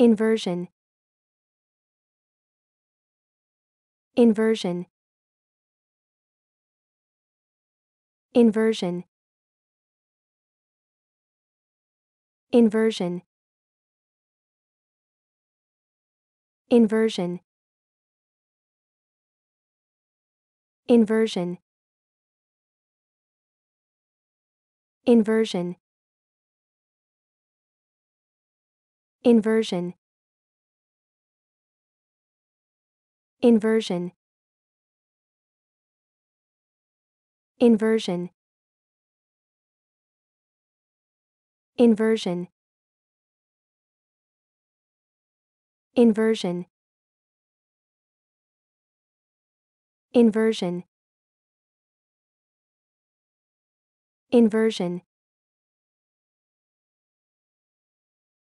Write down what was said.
Inversion. Inversion. Inversion. Inversion. Inversion. Inversion. Inversion. Inversion. Inversion. Inversion. Inversion. Inversion. Inversion. Inversion.